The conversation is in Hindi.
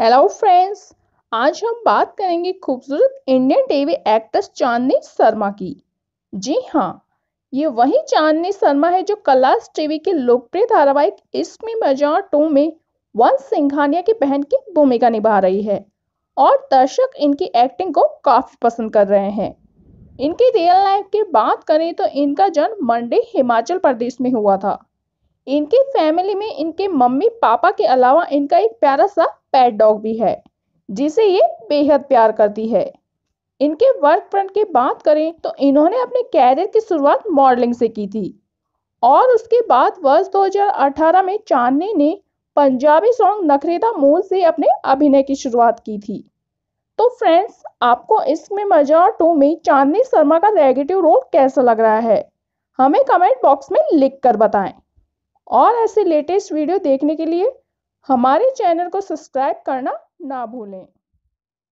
हेलो फ्रेंड्स आज हम बात करेंगे खूबसूरत Indian TV actress Chandni Sharma की जी हाँ ये वही चांदनी शर्मा है जो कलाश टीवी के लोकप्रिय धारावाहिक इसमें मजार टू में वन सिंघानिया की बहन की भूमिका निभा रही है और दर्शक इनकी एक्टिंग को काफ़ी पसंद कर रहे हैं इनकी रियल लाइफ की बात करें तो इनका जन्म मंडी हिमाचल प्रदेश में हुआ था इनकी फैमिली में इनके मम्मी पापा के अलावा इनका एक प्यारा सा पैट डॉग भी है जिसे ये बेहद प्यार करती है इनके वर्क फ्रंट की बात करें तो इन्होंने अपने कैरियर की शुरुआत मॉडलिंग से की थी और उसके बाद वर्ष 2018 में चांदनी ने पंजाबी सॉन्ग नखरेदा मूल से अपने अभिनय की शुरुआत की थी तो फ्रेंड्स आपको इसमें मजा टू में चांदनी शर्मा का नेगेटिव रोल कैसा लग रहा है हमें कमेंट बॉक्स में लिख कर बताएं और ऐसे लेटेस्ट वीडियो देखने के लिए हमारे चैनल को सब्सक्राइब करना ना भूलें